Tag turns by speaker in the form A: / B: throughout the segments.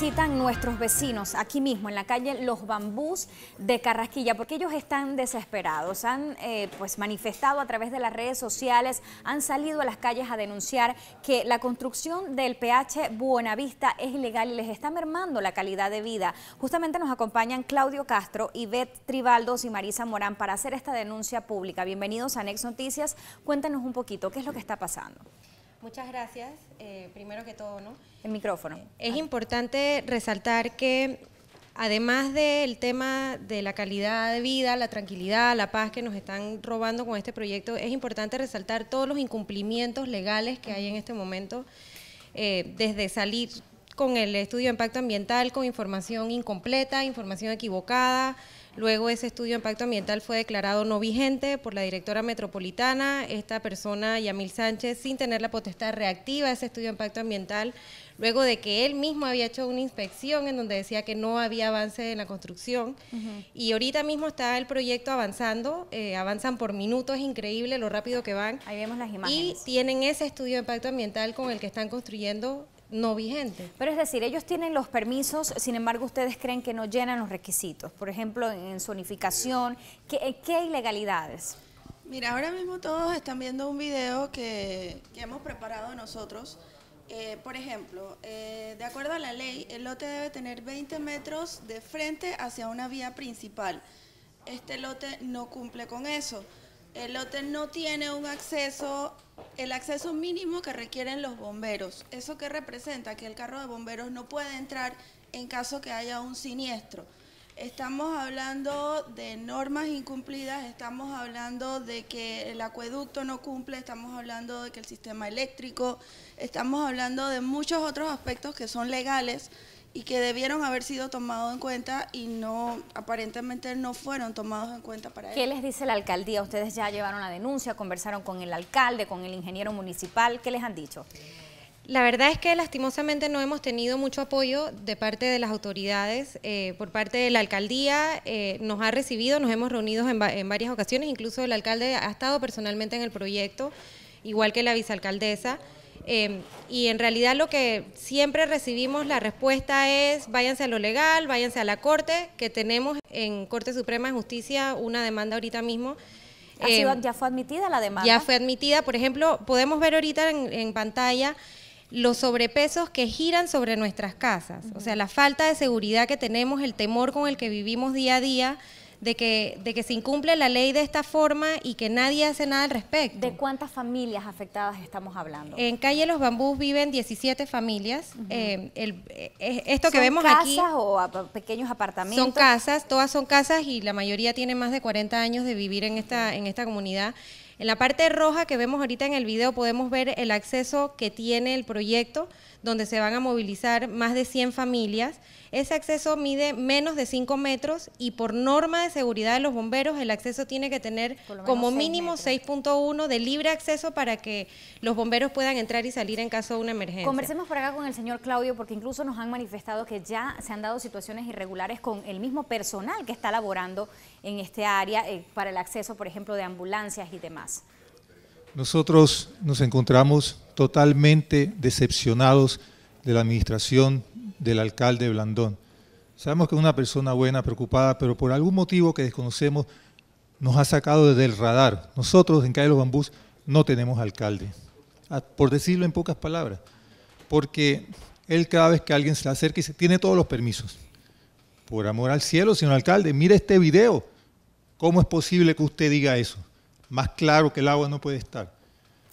A: visitan nuestros vecinos aquí mismo en la calle Los Bambús de Carrasquilla? Porque ellos están desesperados, han eh, pues manifestado a través de las redes sociales, han salido a las calles a denunciar que la construcción del PH Buenavista es ilegal y les está mermando la calidad de vida. Justamente nos acompañan Claudio Castro, Ivette Tribaldos y Marisa Morán para hacer esta denuncia pública. Bienvenidos a Next Noticias. cuéntenos un poquito qué es lo que está pasando.
B: Muchas gracias, eh, primero que todo, ¿no?
A: El micrófono. Eh,
B: es ah. importante resaltar que además del tema de la calidad de vida, la tranquilidad, la paz que nos están robando con este proyecto, es importante resaltar todos los incumplimientos legales que hay en este momento, eh, desde salir con el estudio de impacto ambiental, con información incompleta, información equivocada. Luego ese estudio de impacto ambiental fue declarado no vigente por la directora metropolitana, esta persona, Yamil Sánchez, sin tener la potestad reactiva ese estudio de impacto ambiental, luego de que él mismo había hecho una inspección en donde decía que no había avance en la construcción. Y ahorita mismo está el proyecto avanzando, eh, avanzan por minutos, es increíble lo rápido que van. Ahí vemos las imágenes.
A: Y tienen ese estudio de impacto ambiental con el que están construyendo no vigente. Pero es decir, ellos tienen los permisos, sin embargo ustedes creen que no llenan los requisitos, por ejemplo, en zonificación, ¿qué, qué ilegalidades?
C: Mira, ahora mismo todos están viendo un video que, hemos preparado nosotros. Eh, por ejemplo, eh, de acuerdo a la ley, el lote debe tener 20 metros de frente hacia una vía principal. Este lote no cumple con eso. El lote no tiene un acceso el acceso mínimo que requieren los bomberos. ¿Eso que representa? Que el carro de bomberos no puede entrar en caso que haya un siniestro. Estamos hablando de normas incumplidas, estamos hablando de que el acueducto no cumple, estamos hablando de que el sistema eléctrico, estamos hablando de muchos otros aspectos que son legales y que debieron haber sido tomados en cuenta y no, aparentemente no fueron tomados en cuenta para eso. ¿Qué
A: les dice la alcaldía? Ustedes ya llevaron la denuncia, conversaron con el alcalde, con el ingeniero municipal, ¿qué les han dicho?
B: La verdad es que lastimosamente no hemos tenido mucho apoyo de parte de las autoridades, eh, por parte de la alcaldía, eh, nos ha recibido, nos hemos reunido en, en varias ocasiones, incluso el alcalde ha estado personalmente en el proyecto, igual que la vicealcaldesa. Em, y en realidad lo que siempre recibimos, la respuesta es váyanse a lo legal, váyanse a la Corte, que tenemos en Corte Suprema de Justicia una demanda ahorita mismo. Ah, em, ¿Ya fue admitida la demanda? Ya fue admitida. Por ejemplo, podemos ver ahorita en, pantalla los sobrepesos que giran sobre nuestras casas, o sea, la falta de seguridad que tenemos, el temor con el que vivimos día a día de que, de que se incumple la ley de esta forma y que nadie hace nada al respecto. ¿De cuántas familias
A: afectadas estamos hablando?
B: En Calle Los Bambús viven 17 familias. Eh, eh, esto que vemos aquí... ¿Son
A: casas o pequeños apartamentos? Son
B: casas, todas son casas y la mayoría tiene más de 40 años de vivir en esta, en esta comunidad. En la parte roja que vemos ahorita en el video podemos ver el acceso que tiene el proyecto, donde se van a movilizar más de 100 familias. Ese acceso mide menos de 5 metros y por norma de seguridad de los bomberos el acceso tiene que tener como mínimo 6.1 de libre acceso para que los bomberos puedan entrar y salir en caso de una emergencia. Conversemos
A: por acá con el señor Claudio porque incluso nos han manifestado que ya se han dado situaciones irregulares con el mismo personal que está laborando en este área eh, para el acceso, por ejemplo, de ambulancias y demás.
D: Nosotros nos encontramos totalmente decepcionados de la administración del alcalde Blandón. Sabemos que es una persona buena, preocupada, pero por algún motivo que desconocemos nos ha sacado desde el radar. Nosotros en Calle Los Bambús no tenemos alcalde, por decirlo en pocas palabras, porque él cada vez que alguien se acerca y se tiene todos los permisos. Por amor al cielo, señor alcalde, mire este video. ¿Cómo es posible que usted diga eso? más claro que el agua no puede estar.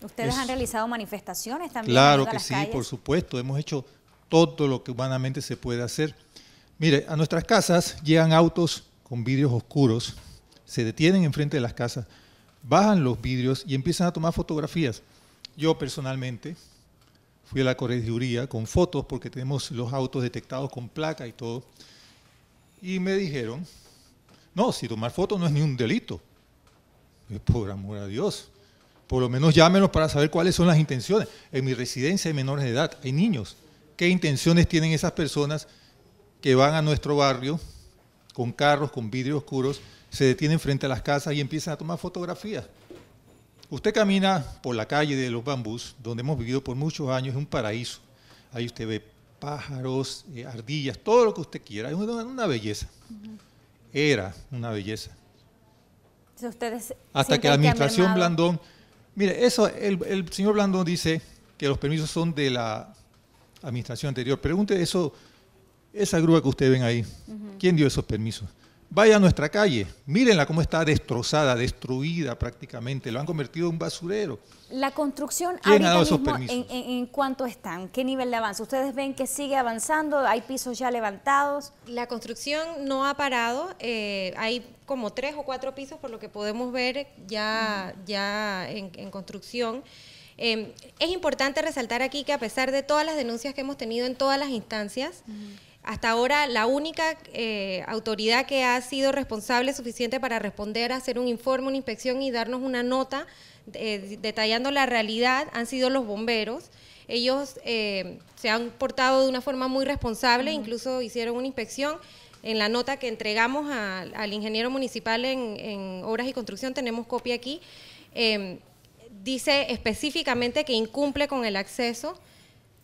A: Ustedes han realizado manifestaciones también. Claro que sí, por
D: supuesto, hemos hecho todo lo que humanamente se puede hacer. Mire, a nuestras casas llegan autos con vidrios oscuros, se detienen enfrente de las casas, bajan los vidrios y empiezan a tomar fotografías. Yo personalmente fui a la corregiduría con fotos porque tenemos los autos detectados con placa y todo. Y me dijeron, no, si tomar fotos no es ni un delito. Por amor a Dios. Por lo menos llámenos para saber cuáles son las intenciones. En mi residencia hay menores de edad, hay niños. ¿Qué intenciones tienen esas personas que van a nuestro barrio con carros, con vidrios oscuros, se detienen frente a las casas y empiezan a tomar fotografías? Usted camina por la calle de los bambús, donde hemos vivido por muchos años, es un paraíso. Ahí usted ve pájaros, eh, ardillas, todo lo que usted quiera. Es una belleza. Era una belleza.
A: Hasta que la administración Blandón...
D: Mire, eso, el, señor Blandón dice que los permisos son de la administración anterior. Pregunte eso, esa grúa que ustedes ven ahí. ¿Quién dio esos permisos? Vaya a nuestra calle, mírenla cómo está destrozada, destruida prácticamente, lo han convertido en un basurero.
A: La construcción ha en, en, cuánto están? ¿Qué nivel de avance? ¿Ustedes ven que sigue avanzando? ¿Hay pisos ya levantados? La construcción no ha parado, eh, hay
B: como tres o cuatro pisos, por lo que podemos ver ya, ya en, construcción. Em, es importante resaltar aquí que a pesar de todas las denuncias que hemos tenido en todas las instancias, hasta ahora la única eh, autoridad que ha sido responsable suficiente para responder, hacer un informe, una inspección y darnos una nota eh, detallando la realidad han sido los bomberos. Ellos eh, se han portado de una forma muy responsable, incluso hicieron una inspección en la nota que entregamos al ingeniero municipal en, obras y construcción, tenemos copia aquí, em, dice
A: específicamente que incumple con el acceso.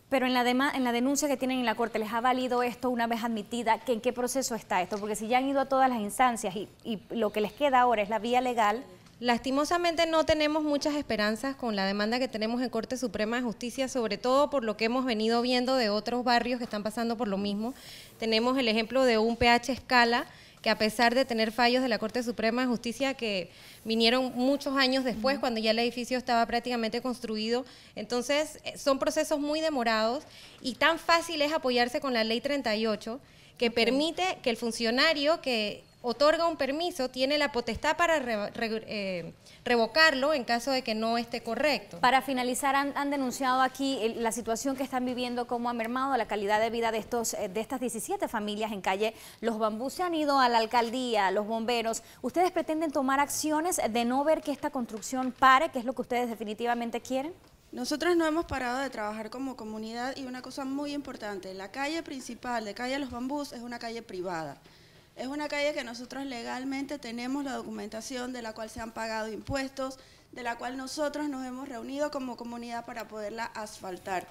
A: Pero en la, en la denuncia que tienen en la Corte, ¿les ha valido esto una vez admitida? ¿Que ¿En qué proceso está esto? Porque si ya han ido a todas las instancias y lo que les queda ahora es la vía legal, Lastimosamente no tenemos muchas esperanzas con la
B: demanda que tenemos en Corte Suprema de Justicia, sobre todo por lo que hemos venido viendo de otros barrios que están pasando por lo mismo. Tenemos el ejemplo de un PH escala que a pesar de tener fallos de la Corte Suprema de Justicia que vinieron muchos años después, cuando ya el edificio estaba prácticamente construido. Entonces, eh, son procesos muy demorados y tan fácil es apoyarse con la Ley 38 que permite que el funcionario que otorga un permiso
A: tiene la potestad para eh, revocarlo en caso de que no esté correcto. Para finalizar, han, denunciado aquí la situación que están viviendo, cómo ha mermado la calidad de vida de, estos, eh, de estas 17 familias en calle. Los bambús se han ido a la alcaldía, los bomberos.
C: ¿Ustedes pretenden tomar acciones de no ver que esta construcción pare, que es lo que ustedes definitivamente quieren? Nosotros no hemos parado de trabajar como comunidad y una cosa muy importante, la calle principal de Calle Los Bambús es una calle privada. Es una calle que nosotros legalmente tenemos la documentación, de la cual se han pagado impuestos, de la cual nosotros nos hemos reunido como comunidad para poderla asfaltar.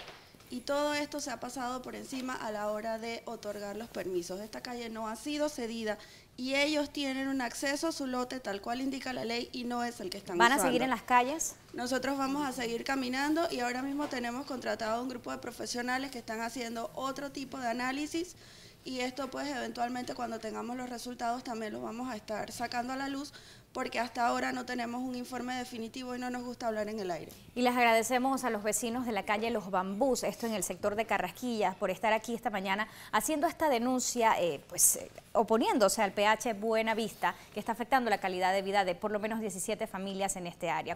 C: Y todo esto se ha pasado por encima a la hora de otorgar los permisos. Esta calle no ha sido cedida y ellos tienen un acceso a su lote tal cual indica la ley y no es el que están ¿Van a seguir en las calles? Nosotros vamos a seguir caminando y ahora mismo tenemos contratado a un grupo de profesionales que están haciendo otro tipo de análisis y esto pues eventualmente cuando tengamos los resultados también lo vamos a estar sacando a la luz porque hasta ahora no tenemos un informe definitivo y no nos gusta hablar en el aire. Y les
A: agradecemos a los vecinos de la calle Los Bambús, esto en el sector de Carrasquillas, por estar aquí esta mañana haciendo esta denuncia, eh, pues eh, oponiéndose al PH Buena Vista, que está afectando la calidad de vida de por lo menos 17 familias en este área.